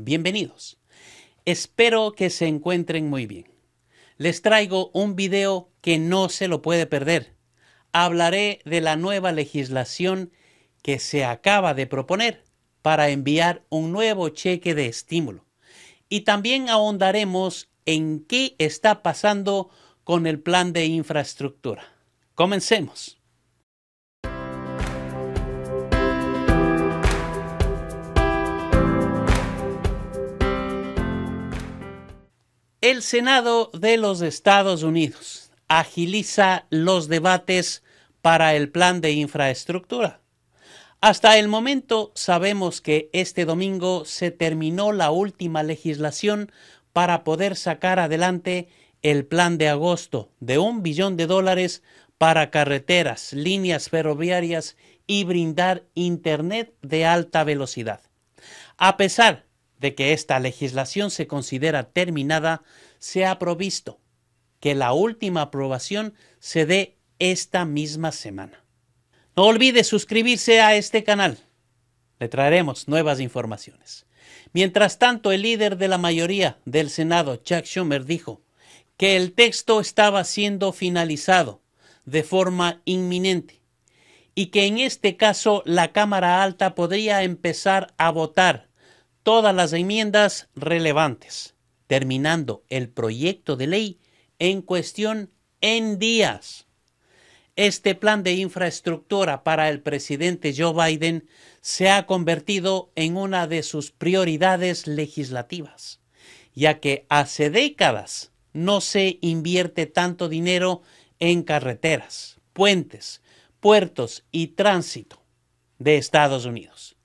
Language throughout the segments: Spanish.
Bienvenidos. Espero que se encuentren muy bien. Les traigo un video que no se lo puede perder. Hablaré de la nueva legislación que se acaba de proponer para enviar un nuevo cheque de estímulo. Y también ahondaremos en qué está pasando con el plan de infraestructura. Comencemos. El Senado de los Estados Unidos agiliza los debates para el plan de infraestructura. Hasta el momento sabemos que este domingo se terminó la última legislación para poder sacar adelante el plan de agosto de un billón de dólares para carreteras, líneas ferroviarias y brindar Internet de alta velocidad. A pesar de que esta legislación se considera terminada, se ha provisto que la última aprobación se dé esta misma semana. No olvide suscribirse a este canal. Le traeremos nuevas informaciones. Mientras tanto, el líder de la mayoría del Senado, Chuck Schumer, dijo que el texto estaba siendo finalizado de forma inminente y que en este caso la Cámara Alta podría empezar a votar todas las enmiendas relevantes, terminando el proyecto de ley en cuestión en días. Este plan de infraestructura para el presidente Joe Biden se ha convertido en una de sus prioridades legislativas, ya que hace décadas no se invierte tanto dinero en carreteras, puentes, puertos y tránsito de Estados Unidos.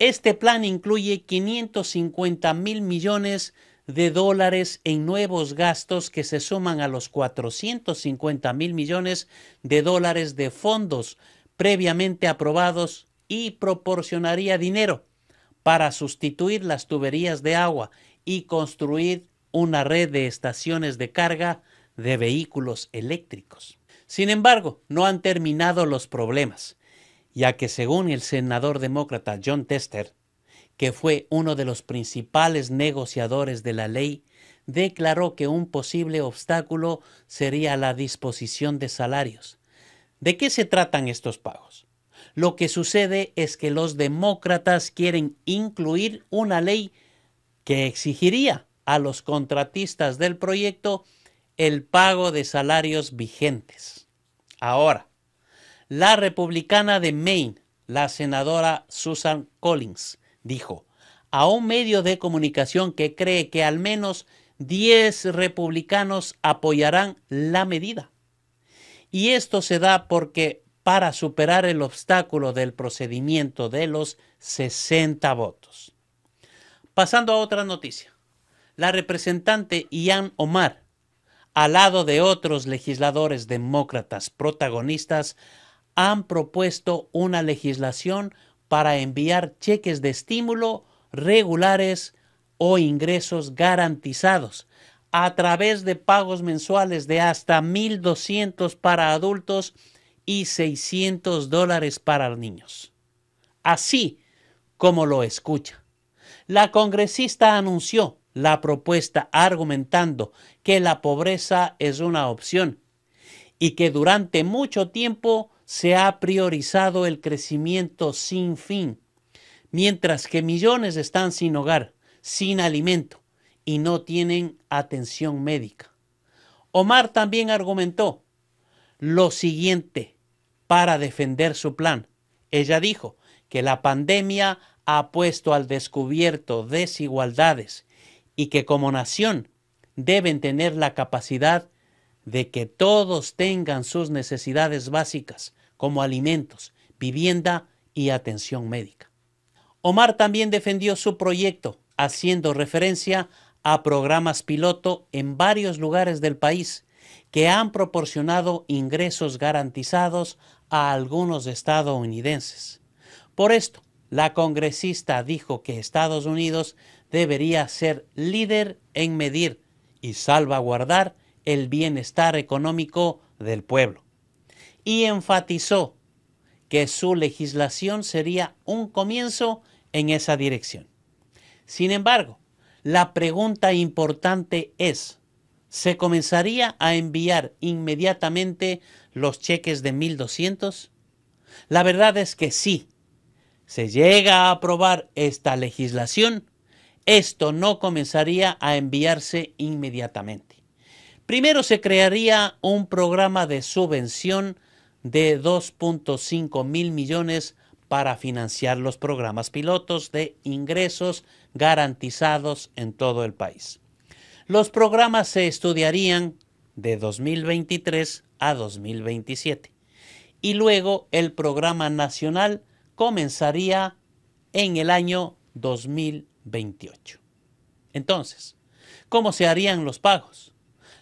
Este plan incluye 550 mil millones de dólares en nuevos gastos que se suman a los 450 mil millones de dólares de fondos previamente aprobados y proporcionaría dinero para sustituir las tuberías de agua y construir una red de estaciones de carga de vehículos eléctricos. Sin embargo, no han terminado los problemas ya que según el senador demócrata John Tester, que fue uno de los principales negociadores de la ley, declaró que un posible obstáculo sería la disposición de salarios. ¿De qué se tratan estos pagos? Lo que sucede es que los demócratas quieren incluir una ley que exigiría a los contratistas del proyecto el pago de salarios vigentes. Ahora, la republicana de Maine, la senadora Susan Collins, dijo, a un medio de comunicación que cree que al menos 10 republicanos apoyarán la medida. Y esto se da porque para superar el obstáculo del procedimiento de los 60 votos. Pasando a otra noticia. La representante Ian Omar, al lado de otros legisladores demócratas protagonistas, han propuesto una legislación para enviar cheques de estímulo regulares o ingresos garantizados a través de pagos mensuales de hasta 1.200 para adultos y 600 dólares para niños. Así como lo escucha. La congresista anunció la propuesta argumentando que la pobreza es una opción y que durante mucho tiempo se ha priorizado el crecimiento sin fin, mientras que millones están sin hogar, sin alimento y no tienen atención médica. Omar también argumentó lo siguiente para defender su plan. Ella dijo que la pandemia ha puesto al descubierto desigualdades y que como nación deben tener la capacidad de que todos tengan sus necesidades básicas como alimentos, vivienda y atención médica. Omar también defendió su proyecto, haciendo referencia a programas piloto en varios lugares del país que han proporcionado ingresos garantizados a algunos estadounidenses. Por esto, la congresista dijo que Estados Unidos debería ser líder en medir y salvaguardar el bienestar económico del pueblo y enfatizó que su legislación sería un comienzo en esa dirección. Sin embargo, la pregunta importante es, ¿se comenzaría a enviar inmediatamente los cheques de 1.200? La verdad es que sí. Se llega a aprobar esta legislación, esto no comenzaría a enviarse inmediatamente. Primero se crearía un programa de subvención de 2.5 mil millones para financiar los programas pilotos de ingresos garantizados en todo el país. Los programas se estudiarían de 2023 a 2027 y luego el programa nacional comenzaría en el año 2028. Entonces, ¿cómo se harían los pagos?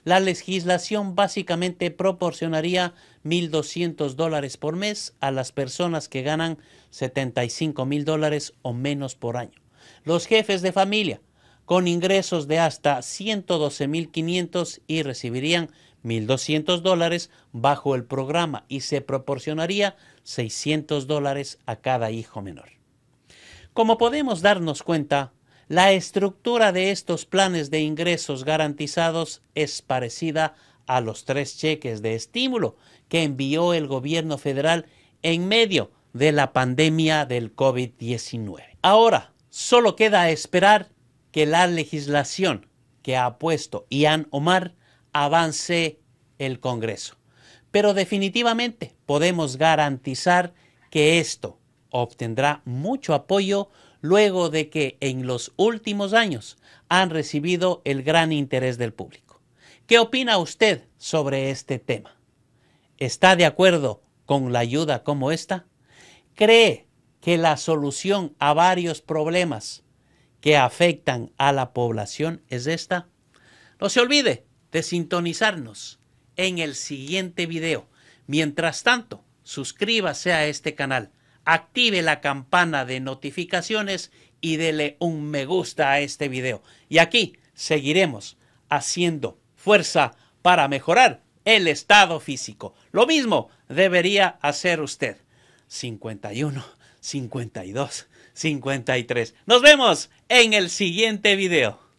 La legislación básicamente proporcionaría 1.200 dólares por mes a las personas que ganan 75,000 dólares o menos por año. Los jefes de familia con ingresos de hasta 112.500 y recibirían 1.200 dólares bajo el programa y se proporcionaría 600 dólares a cada hijo menor. Como podemos darnos cuenta, la estructura de estos planes de ingresos garantizados es parecida a los tres cheques de estímulo que envió el gobierno federal en medio de la pandemia del COVID-19. Ahora, solo queda esperar que la legislación que ha puesto Ian Omar avance el Congreso. Pero definitivamente podemos garantizar que esto obtendrá mucho apoyo luego de que en los últimos años han recibido el gran interés del público. ¿Qué opina usted sobre este tema? ¿Está de acuerdo con la ayuda como esta? ¿Cree que la solución a varios problemas que afectan a la población es esta? No se olvide de sintonizarnos en el siguiente video. Mientras tanto, suscríbase a este canal active la campana de notificaciones y dele un me gusta a este video. Y aquí seguiremos haciendo fuerza para mejorar el estado físico. Lo mismo debería hacer usted. 51, 52, 53. Nos vemos en el siguiente video.